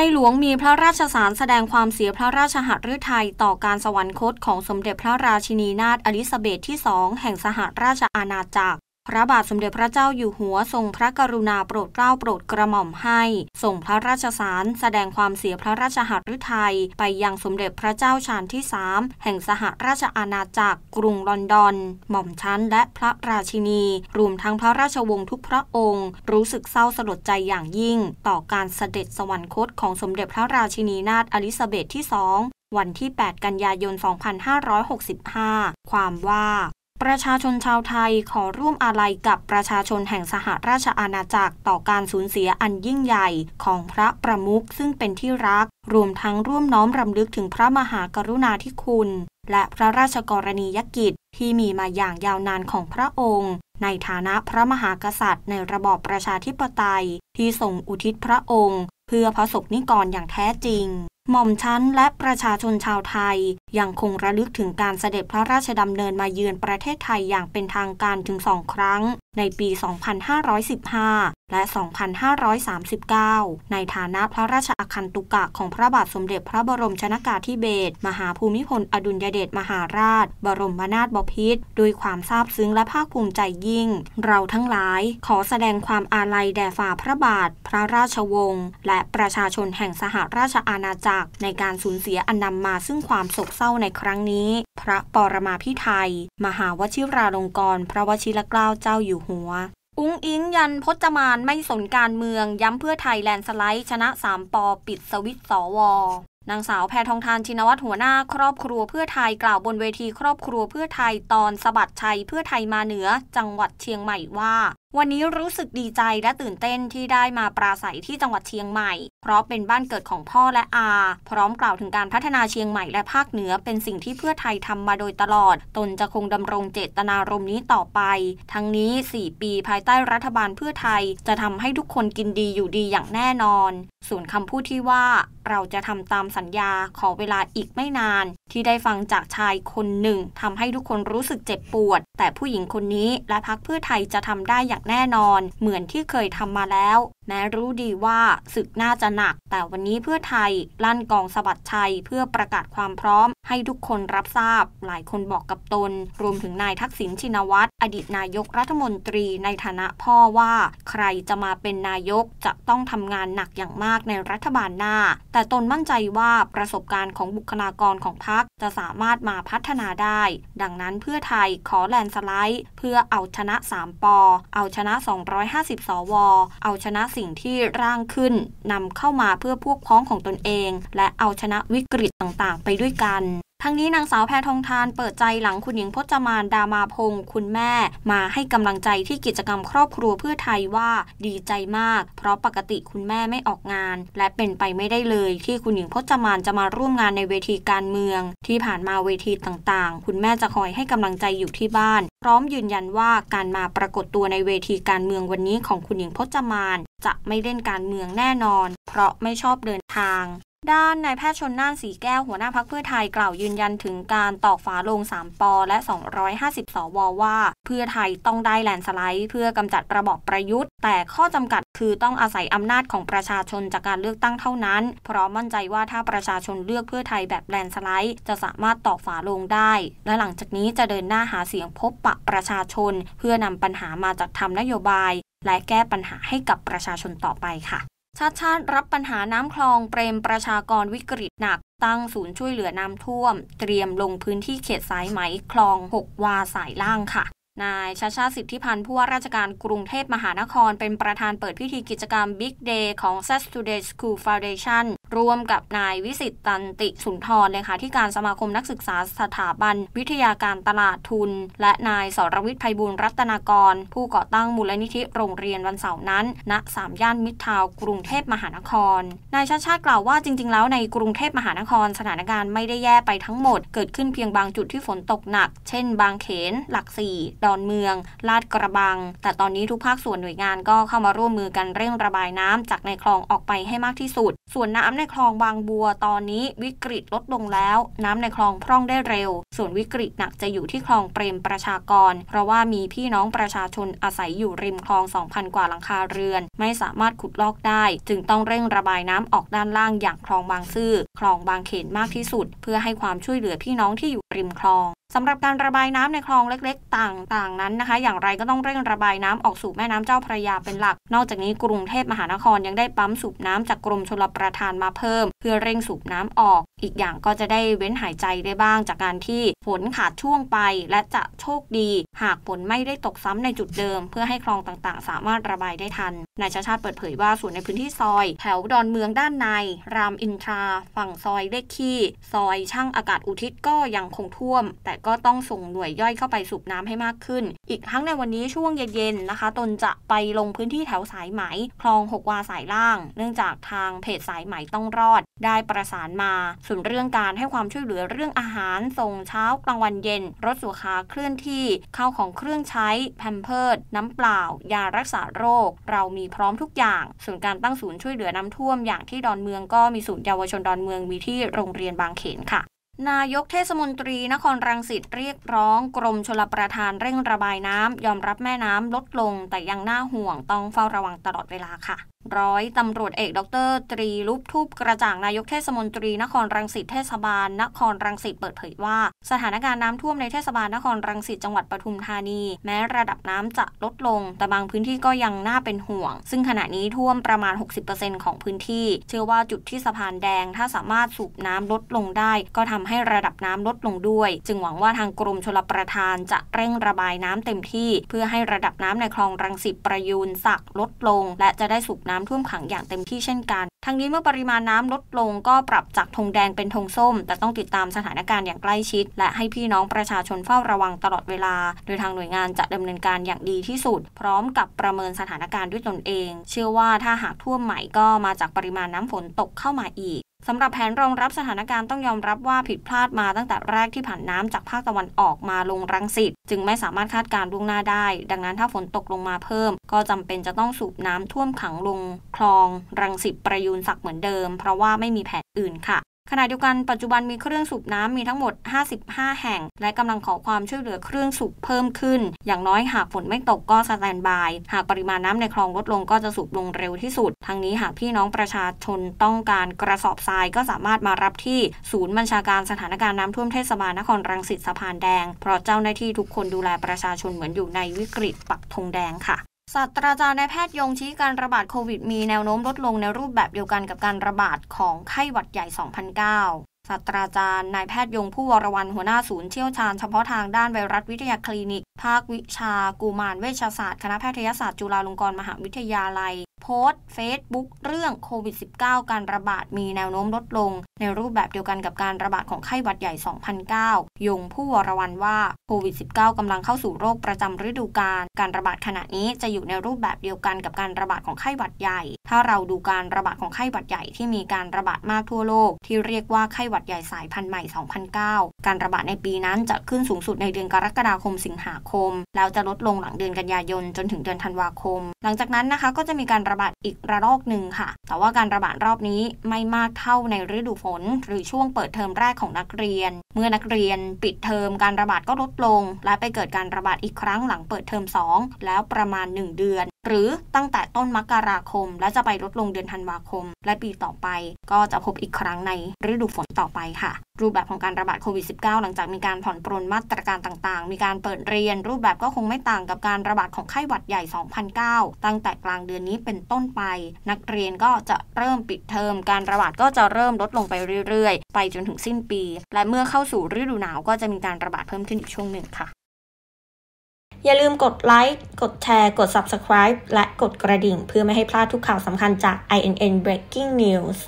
ในหลวงมีพระราชสารแสดงความเสียพระราชหฤทัยต่อการสวรรคตของสมเด็จพระราชินีนาถอลิซาเบธที่สองแห่งสหราชอาณาจักรพระบาทสมเด็จพระเจ้าอยู่หัวทรงพระกรุณาโปรดเกล้าโปรดกระหม่อมให้ ส่งพระราชสารแสดงความเสียพระราชหฤทัยไปยังสมเด็จพระเจ้าชานที่สามแห่งสหราชอาณาจักรกรุงลอนดอน หม่อมชั้นและพระราชินีรวมทั้งพระราชวงศ์ทุกพระองค์ รู้สึกเศร้าสลดใจอย่างยิ่ง ต่อการเสด็จสวรรคตของ สมเด็จพระราชินีนาถอลิซาเบธที่สองวันที่ 8 กันยายน 2565 ความว่าประชาชนชาวไทยขอร่วมอาลัยกับประชาชนแห่งสหราชอาณาจักรต่อการสูญเสียอันยิ่งใหญ่ของพระประมุขซึ่งเป็นที่รักรวมทั้งร่วมน้อมรำลึกถึงพระมหากรุณาธิคุณและพระราชกรณียกิจที่มีมาอย่างยาวนานของพระองค์ในฐานะพระมหากษัตริย์ในระบอบประชาธิปไตยที่ส่งอุทิศพระองค์เพื่อพระสกนิกรอย่างแท้จริงหม่อมชั้นและประชาชนชาวไทยยังคงระลึกถึงการเสด็จพระราชดำเนินมาเยือนประเทศไทยอย่างเป็นทางการถึงสองครั้งในปี 2515และ 2539 ในฐานะพระราชอาคันตุกะของพระบาทสมเด็จ พระบรมชนากาธิเบศรมหาภูมิพลอดุลยเดชมหาราช บรมนาถบพิตรด้วยความซาบซึ้งและภาคภูมิใจยิ่ง เราทั้งหลาย ขอแสดงความอาลัยแด่ฝ่าพระบาท พระราชวงศ์และประชาชนแห่งสหราชอาณาจักรในการสูญเสียอันนำมาซึ่งความโศกเศร้าในครั้งนี้ พระปรมาภิไธยมหาวชิราลงกรณ์พระวชิรเกล้าเจ้าอยู่หัวอุ้งอิงยันพจมานไม่สนการเมือง ย้ำเพื่อไทยแลนสไลด์ชนะ 3ปอปิดสวิตสอวนางสาวแพทองทานชินวัตรหัวหน้าครอบครัวเพื่อไทย กล่าวบนเวทีครอบครัวเพื่อไทยตอนสบัดชัยเพื่อไทยมาเหนือจังหวัดเชียงใหม่ว่าวันนี้รู้สึกดีใจและตื่นเต้นที่ได้มาปราศัยที่จังหวัดเชียงใหม่เพราะเป็นบ้านเกิดของพ่อและอา พร้อมกล่าวถึงการพัฒนาเชียงใหม่และภาคเหนือเป็นสิ่งที่เพื่อไทยทำมาโดยตลอด ตนจะคงดำรงเจตนารมณ์นี้ต่อไป ทั้งนี้ 4 ปีภายใต้รัฐบาลเพื่อไทย จะทำให้ทุกคนกินดีอยู่ดีอย่างแน่นอนส่วนคำพูดที่ว่า เราจะทำตามสัญญาขอเวลาอีกไม่นาน ที่ได้ฟังจากชายคนหนึ่งทำให้ทุกคนรู้สึกเจ็บปวด แต่ผู้หญิงคนนี้และพักเพื่อไทยจะทำได้อย่างากแน่นอนเหมือนที่เคยทำมาแล้ว แม้รู้ดีว่าศึกน่าจะหนัก แต่วันนี้เพื่อไทยลั่นกองสบัดชัยเพื่อประกาศความพร้อมให้ทุกคนรับทราบ หลายคนบอกกับตน รวมถึงนายทักษิณชินวัตร อดีตนายกรัฐมนตรีในฐานะพ่อว่า ใครจะมาเป็นนายกจะต้องทำงานหนักอย่างมากในรัฐบาลหน้า แต่ตนมั่นใจว่าประสบการณ์ของบุคลากรของพรรคจะสามารถมาพัฒนาได้ ดังนั้นเพื่อไทยขอแลนสไลด์ เพื่อเอาชนะ3ปอเอาชนะ 250 สว เอาชนะสิ่งที่ร่างขึ้นนำเข้ามาเพื่อพวกพ้องของตนเอง และเอาชนะวิกฤตต่างๆ ไปด้วยกันทั้งนี้นางสาวแพทองทานเปิดใจหลังคุณหญิงพจมานดามาพงศ์คุณแม่มาให้กำลังใจที่กิจกรรมครอบครัวเพื่อไทยว่าดีใจมาก เพราะปกติคุณแม่ไม่ออกงาน และเป็นไปไม่ได้เลย ที่คุณหญิงพจมานจะมาร่วมงานในเวทีการเมือง ที่ผ่านมาเวทีต่างๆ คุณแม่จะคอยให้กำลังใจอยู่ที่บ้าน พร้อมยืนยันว่าการมาปรากฏตัวในเวทีการเมืองวันนี้ของคุณหญิงพจมาน จะไม่เล่นการเมืองแน่นอน เพราะไม่ชอบเดินทางด้านนายแพทย์ชนน่านสีแก้วหัวหน้าพักเพื่อไทยกล่าวยืนยันถึงการตอกฝาลง3 ปอและ 250 สวว่า เพื่อไทยต้องได้แลนสไลด์เพื่อกำจัดระบอบประยุทธ์ แต่ข้อจำกัดคือต้องอาศัยอำนาจของประชาชนจากการเลือกตั้งเท่านั้น เพราะมั่นใจว่าถ้าประชาชนเลือกเพื่อไทยแบบแลนสไลด์ จะสามารถตอกฝาลงได้ และหลังจากนี้จะเดินหน้าหาเสียงพบปะประชาชน เพื่อนำปัญหามาจัดทำนโยบาย และแก้ปัญหาให้กับประชาชนต่อไปค่ะชาติชาติรับปัญหาน้ำคลอง เปรมประชากรวิกฤตหนักตั้งศูนย์ช่วยเหลือน้ำท่วม เตรียมลงพื้นที่เขตสายไหมคลอง 6 วาสายล่างค่ะ นายชาชาสิทธิพันธ์ผู้ว่าราชการกรุงเทพมหานครเป็นประธานเปิดพิธีกิจกรรม Big Day ของ s a t u d a y School Foundation รวมกับนายวิสิตตันติสุนทร เลยค่ะที่การสมาคมนักศึกษาสถาบันวิทยาการตลาดทุนและนายสรวิทย์ภัยบุญรัตนากร ผู้ก่อตั้งมูลนิธิโรงเรียนวันเสาร์นั้นณสามย่านมิตรทาวกรุงเทพมหานคร นายชาชาติกล่าวว่าจริง ๆแล้วในกรุงเทพมหานคร สถานการณ์ไม่ได้แย่ไปทั้งหมด เกิดขึ้นเพียงบางจุดที่ฝนตกหนัก เช่น บางเขน หลักสี่ดอนเมืองลาดกระบัง แต่ตอนนี้ทุกภาคส่วนหน่วยงานก็เข้ามาร่วมมือกันเร่งระบายน้ำจากในคลองออกไปให้มากที่สุดส่วนน้ำในคลองบางบัว ตอนนี้วิกฤตลดลงแล้วน้ำในคลองพร่องได้เร็ว ส่วนวิกฤตหนักจะอยู่ที่คลองเปรมประชากร เพราะว่ามีพี่น้องประชาชนอาศัยอยู่ริมคลอง2,000กว่าหลังคาเรือน ไม่สามารถขุดลอกได้ จึงต้องเร่งระบายน้ำออกด้านล่างอย่างคลองบางซื่อคลองบางเขนมากที่สุด เพื่อให้ความช่วยเหลือพี่น้องที่อยู่ริมคลองสำหรับการระบายน้ำในคลองเล็กๆต่างๆนั้นนะคะ อย่างไรก็ต้องเร่งระบายน้ำออกสู่แม่น้ำเจ้าพระยาเป็นหลัก นอกจากนี้กรุงเทพมหานครยังได้ปั๊มสูบน้ำจากกรมชลประทานมาเพิ่ม เพื่อเร่งสูบน้ำออก อีกอย่างก็จะได้เว้นหายใจได้บ้างจากการที่ฝนขาดช่วงไปและจะโชคดี หากฝนไม่ได้ตกซ้ำในจุดเดิม เพื่อให้คลองต่างๆ สามารถระบายได้ทันนายชาชาติเปิดเผยว่าส่วนในพื้นที่ซอยแถวดอนเมืองด้านใน รามอินทราฝั่งซอยเลขขี้ซอยช่างอากาศอุทิศก็ยังคงท่วม แต่ก็ต้องส่งหน่วยย่อยเข้าไปสูบน้ำให้มากขึ้น อีกทั้งในวันนี้ช่วงเย็นๆนะคะ ตนจะไปลงพื้นที่แถวสายไหม คลองหกวาสายล่าง เนื่องจากทางเพจสายไหมต้องรอด ได้ประสานมาส่วนเรื่องการให้ความช่วยเหลือเรื่องอาหารส่งเช้ากลางวันเย็นรถสุขาเคลื่อนที่ข้าวของเครื่องใช้ แพมเพิร์ดน้ำเปล่ายารักษาโรค เรามีพร้อมทุกอย่างส่วนการตั้งศูนย์ช่วยเหลือน้ำท่วมอย่างที่ดอนเมืองก็มีศูนย์เยาวชนดอนเมืองมีที่โรงเรียนบางเขนค่ะนายกเทศมนตรีนครรังสิตเรียกร้องกรมชลประทานเร่งระบายน้ำ ยอมรับแม่น้ำลดลง แต่ยังน่าห่วงต้องเฝ้าระวังตลอดเวลาค่ะร้อยตำรวจเอกดรตรีลุปทูบกระจ่างนายกเทศมนตรีนครรังสิตเทศบาลนครรังสิตเปิดเผยว่า สถานการณ์น้ำท่วมในเทศบาลนครรังสิตจังหวัดปทุมธานี แม้ระดับน้ำจะลดลงแต่บางพื้นที่ก็ยังน่าเป็นห่วง ซึ่งขณะนี้ท่วมประมาณ 60%ของพื้นที่ เชื่อว่าจุดที่สะพานแดงถ้าสามารถสูบน้ำลดลงได้ ก็ทำให้ระดับน้ำลดลงด้วย จึงหวังว่าทางกรมชลประทาน จะเร่งระบายน้ำเต็มที่ เพื่อให้ระดับน้ำในคลองรังสิตประยูนศักลดลง และจะได้สูบน้ำำท่วมขังอย่างเต็มที่เช่นกัน ทั้งนี้เมื่อปริมาณน้ำลดลงก็ปรับจากธงแดงเป็นธงส้ม แต่ต้องติดตามสถานการณ์อย่างใกล้ชิด และให้พี่น้องประชาชนเฝ้าระวังตลอดเวลา โดยทางหน่วยงานจะดำเนินการอย่างดีที่สุดพร้อมกับประเมินสถานการณ์ด้วยตนเอง เชื่อว่าถ้าหากท่วมใหม่ก็มาจากปริมาณน้ำฝนตกเข้ามาอีกสำหรับแผนรองรับสถานการณ์ต้องยอมรับว่าผิดพลาดมาตั้งแต่แรกที่ผ่านน้ำจากภาคตะวันออกมาลงรังสิตจึงไม่สามารถคาดการล่วงหน้าได้ ดังนั้นถ้าฝนตกลงมาเพิ่ม ก็จำเป็นจะต้องสูบน้ำท่วมขังลงคลองรังสิตประยูนศักดิ์เหมือนเดิม เพราะว่าไม่มีแผนอื่นค่ะขณะเดียวกันปัจจุบันมีเครื่องสูบน้ำมีทั้งหมด 55 แห่ง และกำลังขอความช่วยเหลือเครื่องสูบเพิ่มขึ้น อย่างน้อยหากฝนไม่ตกก็สแตนบาย หากปริมาณน้ำในคลองลดลงก็จะสูบลงเร็วที่สุด ทั้งนี้หากพี่น้องประชาชนต้องการกระสอบทรายก็สามารถมารับที่ศูนย์บัญชาการสถานการณ์น้ำท่วมเทศบาลนครรังสิตสะพานแดงเพราะเจ้าหน้าที่ทุกคนดูแลประชาชนเหมือนอยู่ในวิกฤตปักธงแดงค่ะศาสตราจารย์นายแพทย์ยงชี้การระบาดโควิดมีแนวโน้มลดลงในรูปแบบเดียวกันกับการระบาดของไข้หวัดใหญ่ 2009 ศาสตราจารย์นายแพทย์ยงผู้วรวันหัวหน้าศูนย์เชี่ยวชาญเฉพาะทางด้านไวรัสวิทยาคลินิกภาควิชากุมารเวชศาสตร์คณะแพทยศาสตร์จุฬาลงกรณ์มหาวิทยาลัยพสต์เฟซบุ๊กเรื่องโควิด -19 การระบาดมีแนวโน้มลดลง ในรูปแบบเดียวกันกับการระบาดของไข้หวัดใหญ่ 2009ยงผู้วรวันว่าโควิด -19 กำลังเข้าสู่โรคประจำฤดูกาลการระบาดขณะนี้จะอยู่ในรูปแบบเดียวกันกับการระบาดของไข้หวัดใหญ่ ถ้าเราดูการระบาดของไข้หวัดใหญ่ที่มีการระบาดมากทั่วโลก ที่เรียกว่าไข้หวัดใหญ่สายพันธุ์ใหม่ 2009 การระบาดในปีนั้นจะขึ้นสูงสุดในเดือนกรกฎาคมสิงหาคมแล้วจะลดลงหลังเดือนกันยายนจนถึงเดือนธันวาคม หลังจากนั้นนะคะก็จะมีการระบาดอีกระลอกหนึ่งค่ะ แต่ว่าการระบาดรอบนี้ไม่มากเท่าในฤดูฝน หรือช่วงเปิดเทอมแรกของนักเรียน เมื่อนักเรียนปิดเทอมการระบาดก็ลดลง และไปเกิดการระบาดอีกครั้งหลังเปิดเทอม 2 แล้วประมาณ 1 เดือน หรือตั้งแต่ต้นมกราคม และจะไปลดลงเดือนธันวาคม และปีต่อไป ก็จะพบอีกครั้งในฤดูฝนต่อไปค่ะรูปแบบของการระบาดโควิด -19 หลังจากมีการผ่อนปรนมาตรการต่างๆ มีการเปิดเรียนรูปแบบก็คงไม่ต่างกับการระบาดของไข้หวัดใหญ่ 2009 ตั้งแต่กลางเดือนนี้เป็นต้นไป นักเรียนก็จะเริ่มปิดเทอม การระบาดก็จะเริ่มลดลงไปเรื่อย ๆ ไปจนถึงสิ้นปี และเมื่อเข้าสู่ฤดูหนาวก็จะมีการระบาดเพิ่มขึ้นอีกช่วงหนึ่งค่ะ อย่าลืมกดไลค์กดแชร์กด Subscribe และกดกระดิ่งเพื่อไม่ให้พลาดทุกข่าวสำคัญจาก INN Breaking News